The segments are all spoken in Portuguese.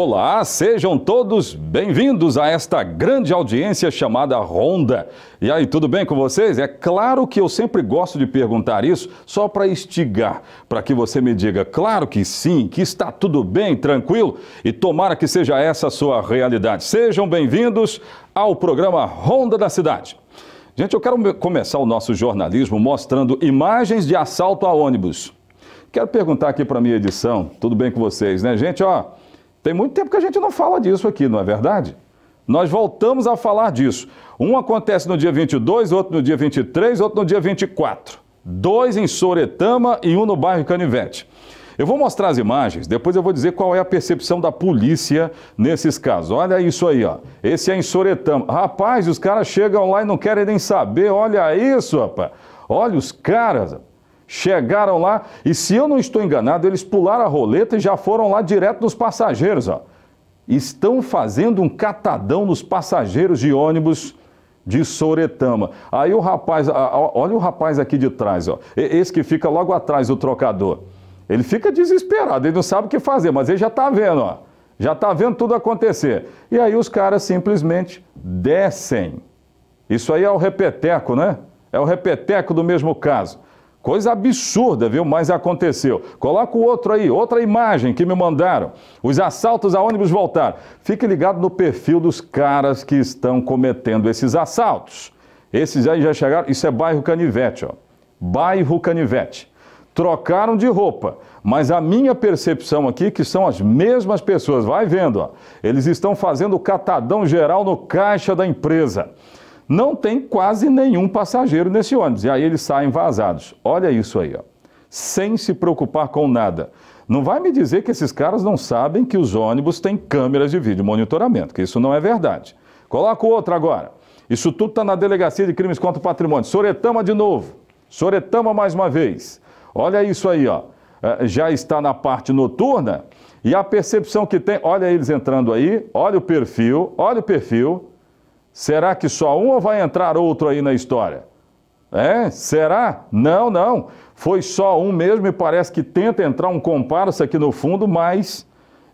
Olá, sejam todos bem-vindos a esta grande audiência chamada Ronda. E aí, tudo bem com vocês? É claro que eu sempre gosto de perguntar isso só para instigar, para que você me diga, claro que sim, que está tudo bem, tranquilo, e tomara que seja essa a sua realidade. Sejam bem-vindos ao programa Ronda da Cidade. Gente, eu quero começar o nosso jornalismo mostrando imagens de assalto a ônibus. Quero perguntar aqui para minha edição, tudo bem com vocês, né? Gente, ó, tem muito tempo que a gente não fala disso aqui, não é verdade? Nós voltamos a falar disso. Um acontece no dia 22, outro no dia 23, outro no dia 24. Dois em Soretama e um no bairro Canivete. Eu vou mostrar as imagens, depois eu vou dizer qual é a percepção da polícia nesses casos. Olha isso aí, ó. Esse é em Soretama. Rapaz, os caras chegam lá e não querem nem saber. Olha isso, rapaz. Olha os caras. Chegaram lá e, se eu não estou enganado, eles pularam a roleta e já foram lá direto nos passageiros. Ó. Estão fazendo um catadão nos passageiros de ônibus de Soretama. Aí o rapaz, olha o rapaz aqui de trás, ó. esse que fica logo atrás do trocador. Ele fica desesperado, ele não sabe o que fazer, mas ele já está vendo, ó. já está vendo tudo acontecer. E aí os caras simplesmente descem. Isso aí é o repeteco, né? É o repeteco do mesmo caso. Coisa absurda, viu? Mas aconteceu. Coloca o outro aí, outra imagem que me mandaram. Os assaltos a ônibus voltaram. Fique ligado no perfil dos caras que estão cometendo esses assaltos. Esses aí já chegaram. Isso é bairro Canivete, ó. Bairro Canivete. Trocaram de roupa, mas a minha percepção aqui é que são as mesmas pessoas. Vai vendo, ó. Eles estão fazendo catadão geral no caixa da empresa. Não tem quase nenhum passageiro nesse ônibus. E aí eles saem vazados. Olha isso aí, ó. Sem se preocupar com nada. Não vai me dizer que esses caras não sabem que os ônibus têm câmeras de vídeo monitoramento, que isso não é verdade. Coloca outra agora. Isso tudo está na Delegacia de Crimes contra o Patrimônio. Soretama de novo. Soretama mais uma vez. Olha isso aí, ó. É, já está na parte noturna e a percepção que tem. Olha eles entrando aí, olha o perfil, olha o perfil. Será que só um ou vai entrar outro aí na história? É? Será? Não, não. Foi só um mesmo e parece que tenta entrar um comparsa aqui no fundo, mas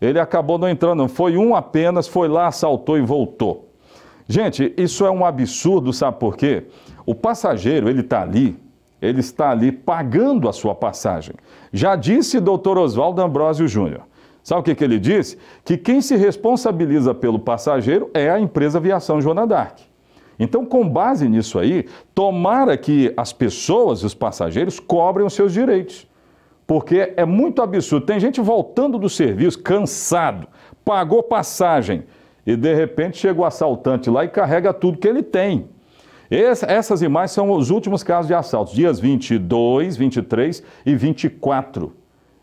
ele acabou não entrando. Foi um apenas, foi lá, assaltou e voltou. Gente, isso é um absurdo, sabe por quê? O passageiro, ele está ali, ele está ali pagando a sua passagem. Já disse Dr. Oswaldo Ambrosio Júnior. Sabe o que, que ele disse? Que quem se responsabiliza pelo passageiro é a empresa Aviação Joana Dark. Então, com base nisso aí, tomara que as pessoas, os passageiros, cobrem os seus direitos. Porque é muito absurdo. Tem gente voltando do serviço, cansado, pagou passagem e de repente chega o assaltante lá e carrega tudo que ele tem. Essas imagens são os últimos casos de assaltos, dias 22, 23 e 24.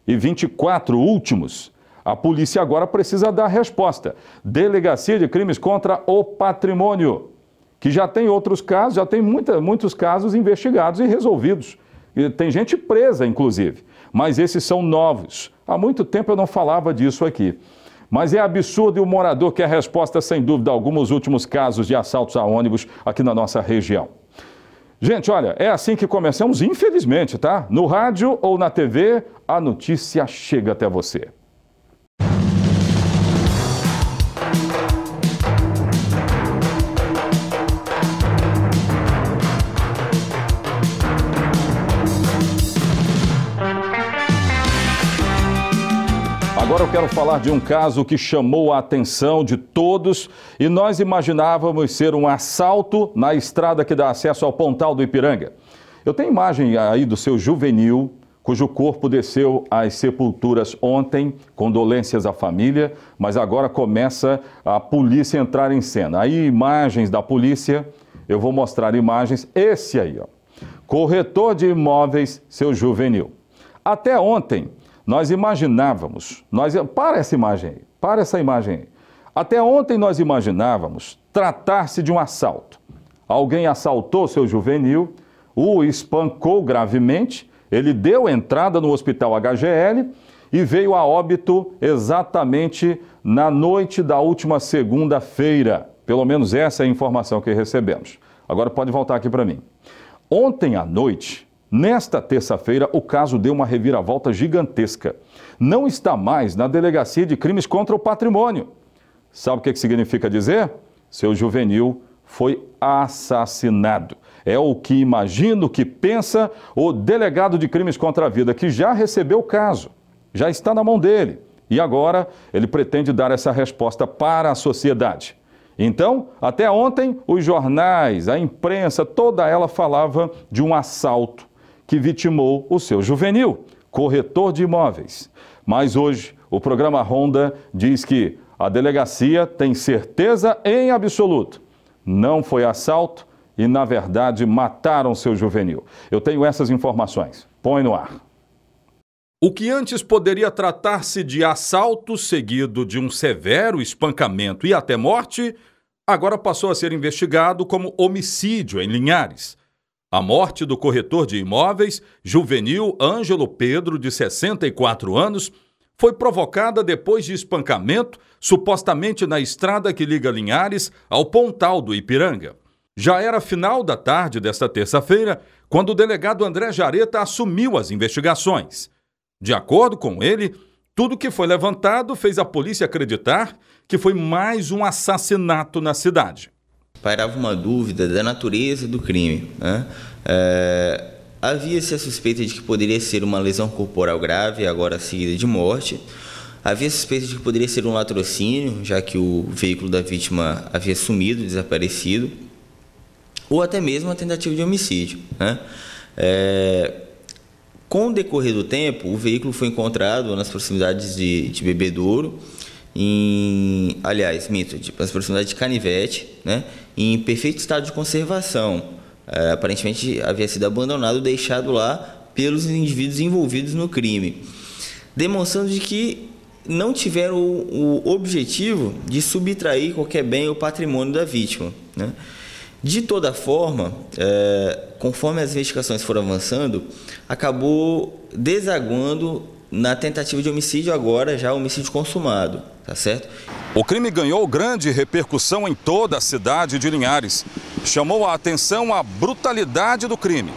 E 24 últimos. A polícia agora precisa dar resposta. Delegacia de Crimes contra o Patrimônio, que já tem outros casos, já tem muita, muitos casos investigados e resolvidos. E tem gente presa, inclusive. Mas esses são novos. Há muito tempo eu não falava disso aqui. Mas é absurdo e o morador quer resposta, sem dúvida alguma, os últimos casos de assaltos a ônibus aqui na nossa região. Gente, olha, é assim que começamos, infelizmente, tá? No rádio ou na TV, a notícia chega até você. quero falar de um caso que chamou a atenção de todos e nós imaginávamos ser um assalto na estrada que dá acesso ao Pontal do Ipiranga. Eu tenho imagem aí do seu juvenil, cujo corpo desceu às sepulturas ontem, condolências à família, mas agora começa a polícia entrar em cena. Aí imagens da polícia, eu vou mostrar imagens, esse aí, ó. Corretor de imóveis, seu juvenil. Até ontem, nós imaginávamos, nós para essa imagem aí, para essa imagem aí. Até ontem nós imaginávamos tratar-se de um assalto. Alguém assaltou seu juvenil, o espancou gravemente, ele deu entrada no hospital HGL e veio a óbito exatamente na noite da última segunda-feira. Pelo menos essa é a informação que recebemos. Agora pode voltar aqui para mim. Ontem à noite, Nesta terça-feira, o caso deu uma reviravolta gigantesca. Não está mais na Delegacia de Crimes contra o Patrimônio. Sabe o que significa dizer? Seu juvenil foi assassinado. É o que imagina, o que pensa o delegado de crimes contra a vida, que já recebeu o caso, já está na mão dele. E agora ele pretende dar essa resposta para a sociedade. Então, até ontem, os jornais, a imprensa, toda ela falava de um assalto que vitimou o seu juvenil, corretor de imóveis. Mas hoje, o programa Ronda diz que a delegacia tem certeza em absoluto. Não foi assalto e, na verdade, mataram seu juvenil. Eu tenho essas informações. Põe no ar. O que antes poderia tratar-se de assalto seguido de um severo espancamento e até morte, agora passou a ser investigado como homicídio em Linhares. A morte do corretor de imóveis, juvenil Ângelo Pedro, de 64 anos, foi provocada depois de espancamento, supostamente na estrada que liga Linhares ao Pontal do Ipiranga. Já era final da tarde desta terça-feira quando o delegado André Jareta assumiu as investigações. De acordo com ele, tudo que foi levantado fez a polícia acreditar que foi mais um assassinato na cidade. Pairava uma dúvida da natureza do crime. Né? É, Havia-se a suspeita de que poderia ser uma lesão corporal grave, agora seguida de morte. Havia suspeita de que poderia ser um latrocínio, já que o veículo da vítima havia sumido, desaparecido. Ou até mesmo a tentativa de homicídio. Né? É, com o decorrer do tempo, o veículo foi encontrado nas proximidades de, de Bebedouro em, aliás, mito, nas tipo, proximidades de Canivete, né? em perfeito estado de conservação. É, aparentemente havia sido abandonado, deixado lá pelos indivíduos envolvidos no crime, demonstrando de que não tiveram o, o objetivo de subtrair qualquer bem ou patrimônio da vítima. Né? De toda forma, é, conforme as investigações foram avançando, acabou desaguando na tentativa de homicídio agora já homicídio consumado tá certo? O crime ganhou grande repercussão em toda a cidade de Linhares. Chamou a atenção a brutalidade do crime.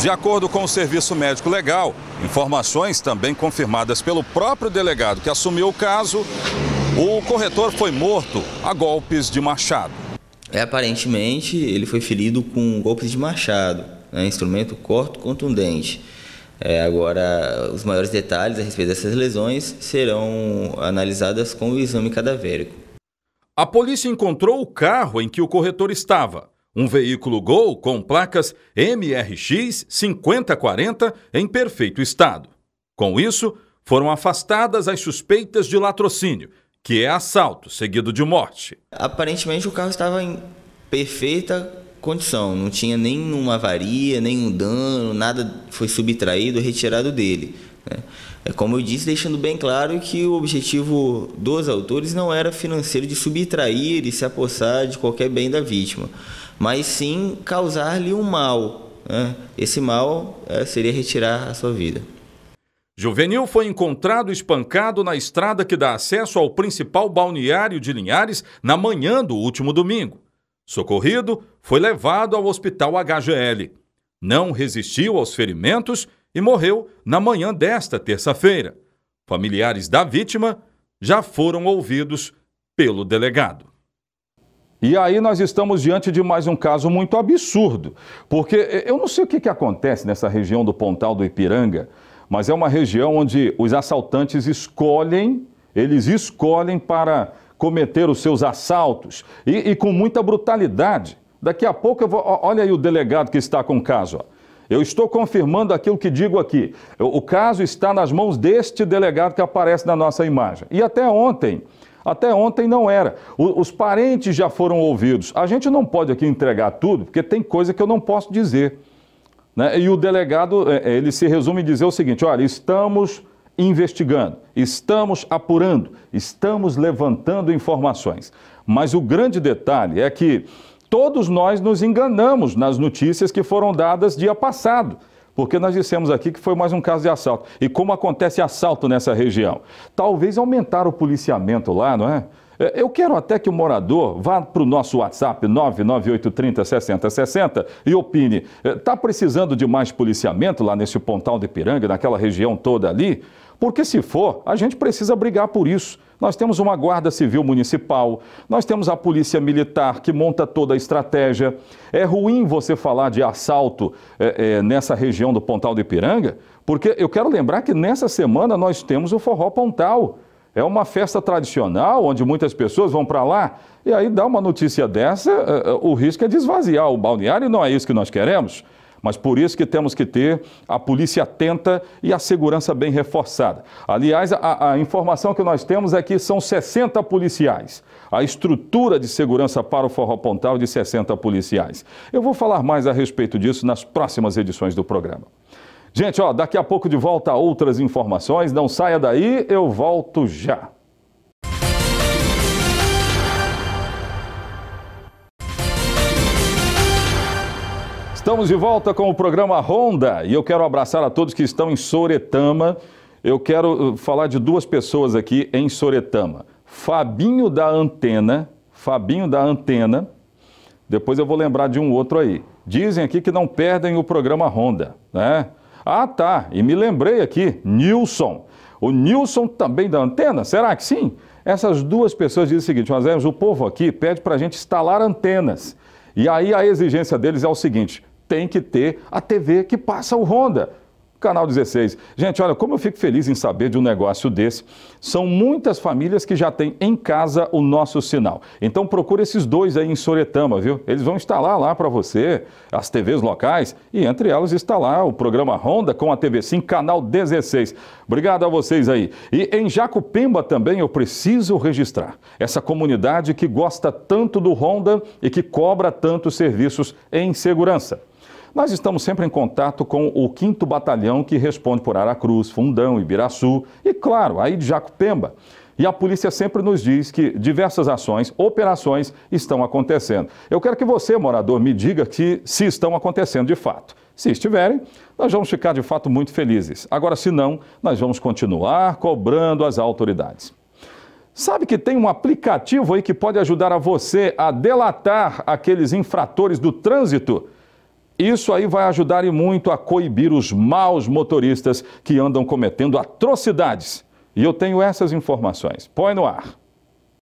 De acordo com o Serviço Médico Legal, informações também confirmadas pelo próprio delegado que assumiu o caso, o corretor foi morto a golpes de machado. É, aparentemente, ele foi ferido com golpes de machado, né, instrumento corto contundente. É, agora, os maiores detalhes a respeito dessas lesões serão analisadas com o exame cadavérico. A polícia encontrou o carro em que o corretor estava, um veículo Gol com placas MRX 5040 em perfeito estado. Com isso, foram afastadas as suspeitas de latrocínio, que é assalto seguido de morte. Aparentemente, o carro estava em perfeita condição, não tinha nenhuma avaria, nenhum dano, nada foi subtraído, retirado dele. Né? É como eu disse, deixando bem claro que o objetivo dos autores não era financeiro de subtrair e se apossar de qualquer bem da vítima, mas sim causar-lhe um mal. Né? Esse mal é, seria retirar a sua vida. Juvenil foi encontrado espancado na estrada que dá acesso ao principal balneário de Linhares na manhã do último domingo. Socorrido, foi levado ao hospital HGL. Não resistiu aos ferimentos e morreu na manhã desta terça-feira. Familiares da vítima já foram ouvidos pelo delegado. E aí nós estamos diante de mais um caso muito absurdo, porque eh, eu não sei o que, que acontece nessa região do Pontal do Ipiranga, mas é uma região onde os assaltantes escolhem, eles escolhem para cometer os seus assaltos e, e com muita brutalidade. Daqui a pouco, eu vou, olha aí o delegado que está com o caso. Ó. Eu estou confirmando aquilo que digo aqui. O caso está nas mãos deste delegado que aparece na nossa imagem. E até ontem, até ontem não era. O, os parentes já foram ouvidos. A gente não pode aqui entregar tudo, porque tem coisa que eu não posso dizer. Né? E o delegado, é, é, ele se resume em dizer o seguinte: olha, estamos investigando, estamos apurando, estamos levantando informações. Mas o grande detalhe é que todos nós nos enganamos nas notícias que foram dadas dia passado porque nós dissemos aqui que foi mais um caso de assalto. E como acontece assalto nessa região? Talvez aumentar o policiamento lá, não é? é eu quero até que o morador vá para o nosso WhatsApp 998306060 e opine. Está é, precisando de mais policiamento lá nesse Pontal de Piranga, naquela região toda ali? Porque se for, a gente precisa brigar por isso. Nós temos uma Guarda Civil Municipal, nós temos a Polícia Militar que monta toda a estratégia. É ruim você falar de assalto é, é, nessa região do Pontal do Ipiranga, porque eu quero lembrar que nessa semana nós temos o Forró Pontal. É uma festa tradicional onde muitas pessoas vão para lá e aí dá uma notícia dessa, é, é, o risco é de esvaziar o balneário e não é isso que nós queremos. Mas por isso que temos que ter a polícia atenta e a segurança bem reforçada. Aliás, a, a informação que nós temos é que são 60 policiais. A estrutura de segurança para o Forró Pontal é de 60 policiais. Eu vou falar mais a respeito disso nas próximas edições do programa. Gente, ó, daqui a pouco de volta outras informações. Não saia daí, eu volto já. Estamos de volta com o programa Ronda e eu quero abraçar a todos que estão em Soretama. Eu quero uh, falar de duas pessoas aqui em Soretama. Fabinho da Antena, Fabinho da Antena. Depois eu vou lembrar de um outro aí. Dizem aqui que não perdem o programa Ronda, né? Ah, tá. E me lembrei aqui, Nilson. O Nilson também da antena? Será que sim? Essas duas pessoas dizem o seguinte: é o povo aqui pede para a gente instalar antenas. E aí a exigência deles é o seguinte: tem que ter a TV que passa o Honda. Canal 16. Gente, olha, como eu fico feliz em saber de um negócio desse. São muitas famílias que já têm em casa o nosso sinal. Então procura esses dois aí em Soretama, viu? Eles vão instalar lá para você as TVs locais e entre elas está lá o programa Honda com a TV Sim, canal 16. Obrigado a vocês aí. E em Jacupemba também eu preciso registrar essa comunidade que gosta tanto do Honda e que cobra tantos serviços em segurança. Nós estamos sempre em contato com o 5 Batalhão que responde por Aracruz, Fundão, Ibiraçu e, claro, aí de Jacupemba. E a polícia sempre nos diz que diversas ações, operações estão acontecendo. Eu quero que você, morador, me diga que se estão acontecendo de fato. Se estiverem, nós vamos ficar de fato muito felizes. Agora, se não, nós vamos continuar cobrando as autoridades. Sabe que tem um aplicativo aí que pode ajudar a você a delatar aqueles infratores do trânsito? Isso aí vai ajudar e muito a coibir os maus motoristas que andam cometendo atrocidades. E eu tenho essas informações. Põe no ar.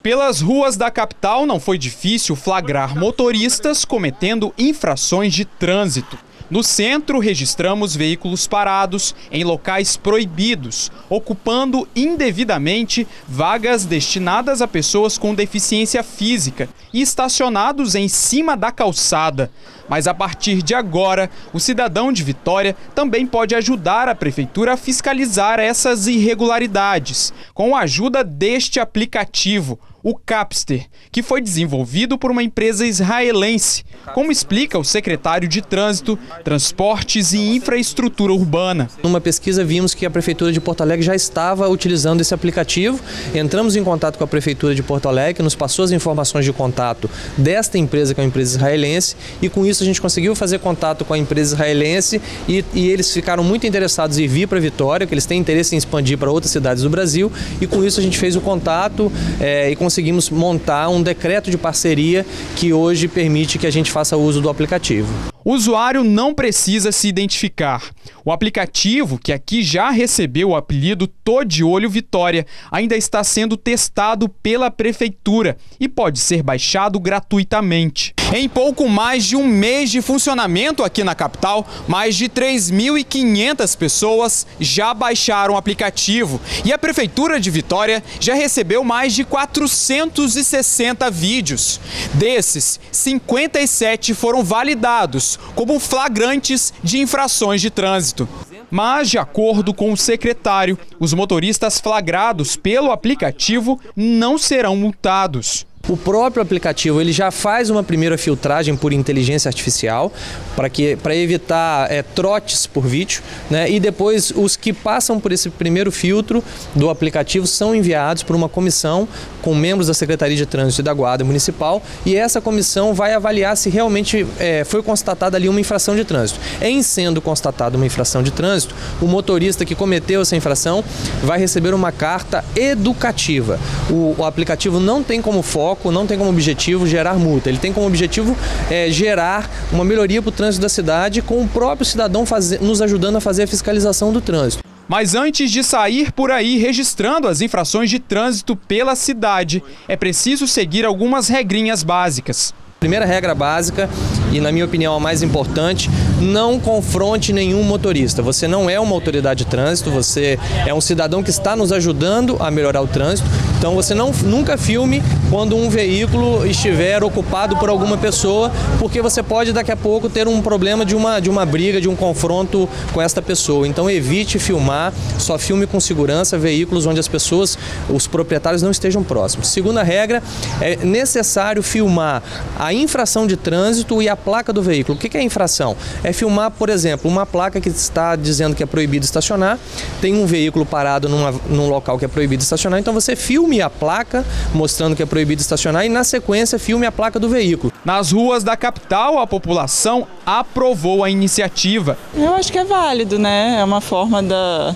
Pelas ruas da capital não foi difícil flagrar motoristas cometendo infrações de trânsito. No centro, registramos veículos parados em locais proibidos, ocupando indevidamente vagas destinadas a pessoas com deficiência física e estacionados em cima da calçada. Mas a partir de agora, o cidadão de Vitória também pode ajudar a prefeitura a fiscalizar essas irregularidades, com a ajuda deste aplicativo o Capster, que foi desenvolvido por uma empresa israelense, como explica o secretário de Trânsito, Transportes e Infraestrutura Urbana. Numa pesquisa vimos que a Prefeitura de Porto Alegre já estava utilizando esse aplicativo, entramos em contato com a Prefeitura de Porto Alegre, que nos passou as informações de contato desta empresa, que é uma empresa israelense, e com isso a gente conseguiu fazer contato com a empresa israelense e, e eles ficaram muito interessados em vir para Vitória, que eles têm interesse em expandir para outras cidades do Brasil, e com isso a gente fez o contato é, e conseguiu conseguimos montar um decreto de parceria que hoje permite que a gente faça uso do aplicativo. O usuário não precisa se identificar. O aplicativo, que aqui já recebeu o apelido Tô de Olho Vitória, ainda está sendo testado pela prefeitura e pode ser baixado gratuitamente. Em pouco mais de um mês de funcionamento aqui na capital, mais de 3.500 pessoas já baixaram o aplicativo e a prefeitura de Vitória já recebeu mais de 460 vídeos. Desses, 57 foram validados como flagrantes de infrações de trânsito. Mas, de acordo com o secretário, os motoristas flagrados pelo aplicativo não serão multados. O próprio aplicativo ele já faz uma primeira filtragem por inteligência artificial para que para evitar é, trotes por vídeo, né? E depois os que passam por esse primeiro filtro do aplicativo são enviados por uma comissão com membros da Secretaria de Trânsito e da Guarda Municipal e essa comissão vai avaliar se realmente é, foi constatada ali uma infração de trânsito. Em sendo constatada uma infração de trânsito, o motorista que cometeu essa infração vai receber uma carta educativa. o, o aplicativo não tem como foco foco, não tem como objetivo gerar multa. Ele tem como objetivo é, gerar uma melhoria para o trânsito da cidade com o próprio cidadão fazer, nos ajudando a fazer a fiscalização do trânsito. Mas antes de sair por aí registrando as infrações de trânsito pela cidade, é preciso seguir algumas regrinhas básicas. Primeira regra básica e, na minha opinião, a mais importante, não confronte nenhum motorista. Você não é uma autoridade de trânsito, você é um cidadão que está nos ajudando a melhorar o trânsito. Então você não, nunca filme quando um veículo estiver ocupado por alguma pessoa, porque você pode daqui a pouco ter um problema de uma, de uma briga, de um confronto com esta pessoa. Então evite filmar, só filme com segurança veículos onde as pessoas, os proprietários não estejam próximos. Segunda regra, é necessário filmar a infração de trânsito e a placa do veículo. O que é infração? É filmar, por exemplo, uma placa que está dizendo que é proibido estacionar, tem um veículo parado numa, num local que é proibido estacionar, então você filme a placa mostrando que é proibido estacionar e, na sequência, filme a placa do veículo. Nas ruas da capital, a população aprovou a iniciativa. Eu acho que é válido, né? É uma forma da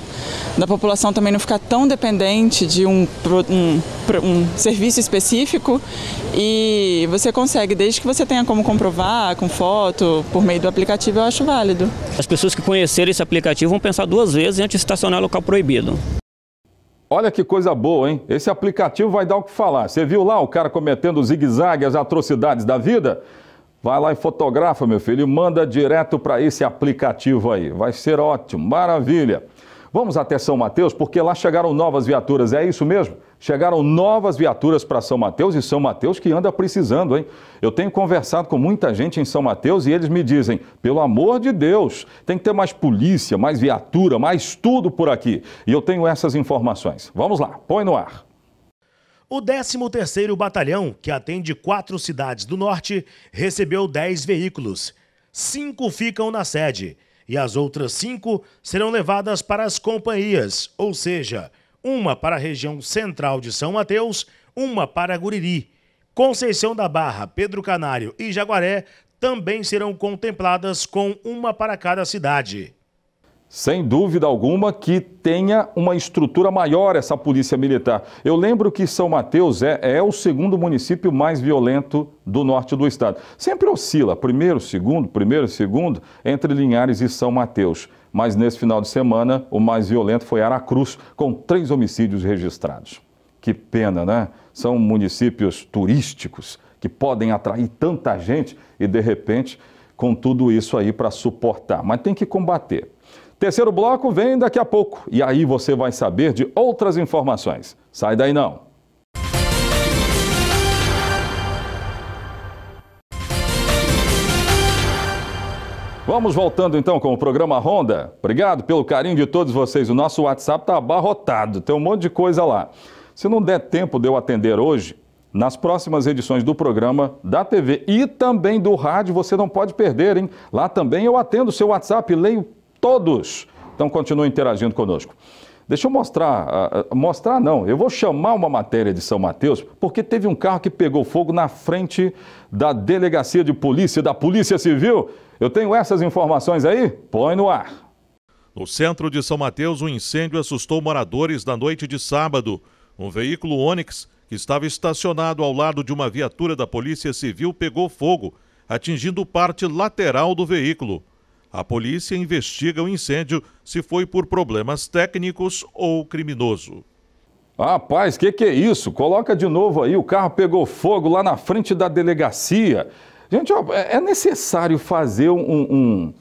da população também não ficar tão dependente de um, um, um serviço específico e você consegue, desde que você tenha como comprovar com foto, por meio do aplicativo, eu acho válido. As pessoas que conhecerem esse aplicativo vão pensar duas vezes antes de estacionar no local proibido. Olha que coisa boa, hein? Esse aplicativo vai dar o que falar. Você viu lá o cara cometendo zigue-zague, as atrocidades da vida? Vai lá e fotografa, meu filho, e manda direto para esse aplicativo aí. Vai ser ótimo, maravilha. Vamos até São Mateus, porque lá chegaram novas viaturas, é isso mesmo? Chegaram novas viaturas para São Mateus e São Mateus que anda precisando, hein? Eu tenho conversado com muita gente em São Mateus e eles me dizem: pelo amor de Deus, tem que ter mais polícia, mais viatura, mais tudo por aqui. E eu tenho essas informações. Vamos lá, põe no ar. O 13º Batalhão, que atende quatro cidades do norte, recebeu 10 veículos. Cinco ficam na sede e as outras cinco serão levadas para as companhias, ou seja, uma para a região central de São Mateus, uma para Guriri. Conceição da Barra, Pedro Canário e Jaguaré também serão contempladas com uma para cada cidade. Sem dúvida alguma que tenha uma estrutura maior essa polícia militar. Eu lembro que São Mateus é, é o segundo município mais violento do norte do estado. Sempre oscila, primeiro, segundo, primeiro, segundo, entre Linhares e São Mateus. Mas nesse final de semana, o mais violento foi Aracruz, com três homicídios registrados. Que pena, né? São municípios turísticos que podem atrair tanta gente e, de repente, com tudo isso aí para suportar. Mas tem que combater. Terceiro bloco vem daqui a pouco e aí você vai saber de outras informações. Sai daí não! Vamos voltando então com o programa Ronda. Obrigado pelo carinho de todos vocês. O nosso WhatsApp está abarrotado, tem um monte de coisa lá. Se não der tempo de eu atender hoje, nas próximas edições do programa, da TV e também do rádio, você não pode perder, hein? Lá também eu atendo o seu WhatsApp, leio Todos. Então continue interagindo conosco. Deixa eu mostrar, ah, ah, mostrar não, eu vou chamar uma matéria de São Mateus, porque teve um carro que pegou fogo na frente da delegacia de polícia, da Polícia Civil. Eu tenho essas informações aí? Põe no ar. No centro de São Mateus, um incêndio assustou moradores na noite de sábado. Um veículo Onix, que estava estacionado ao lado de uma viatura da Polícia Civil, pegou fogo, atingindo parte lateral do veículo. A polícia investiga o incêndio se foi por problemas técnicos ou criminoso. Rapaz, que que é isso? Coloca de novo aí, o carro pegou fogo lá na frente da delegacia. Gente, ó, é, é necessário fazer um, um,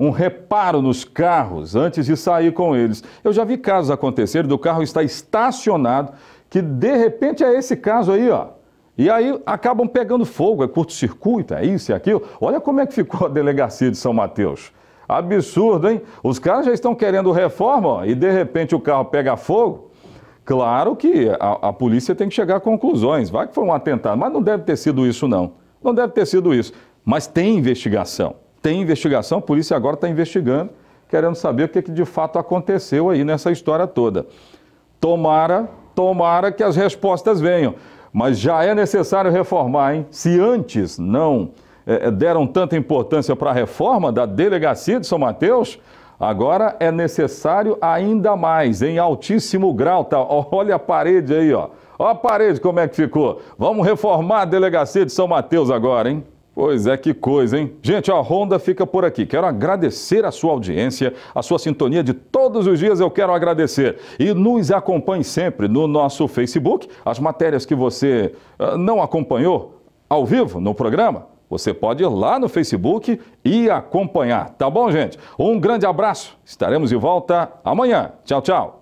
um reparo nos carros antes de sair com eles. Eu já vi casos acontecerem do carro estar estacionado, que de repente é esse caso aí, ó. E aí acabam pegando fogo, é curto-circuito, é isso e é aquilo. Olha como é que ficou a delegacia de São Mateus. Absurdo, hein? Os caras já estão querendo reforma ó, e de repente o carro pega fogo. Claro que a, a, polícia tem que chegar a conclusões. Vai que foi um atentado, mas não deve ter sido isso, não. Não deve ter sido isso. Mas tem investigação. Tem investigação, a polícia agora está investigando, querendo saber o que, que de fato aconteceu aí nessa história toda. Tomara, tomara que as respostas venham. Mas já é necessário reformar, hein? Se antes não é, deram tanta importância para a reforma da delegacia de São Mateus, agora é necessário ainda mais, em altíssimo grau. Tá? Olha a parede aí, ó. Olha a parede como é que ficou. Vamos reformar a delegacia de São Mateus agora, hein? Pois é, que coisa, hein? Gente, a Honda fica por aqui. Quero agradecer a sua audiência, a sua sintonia de todos os dias, eu quero agradecer. E nos acompanhe sempre no nosso Facebook. As matérias que você ah, não acompanhou ao vivo no programa, você pode ir lá no Facebook e acompanhar, tá bom, gente? Um grande abraço, estaremos de volta amanhã. Tchau, tchau.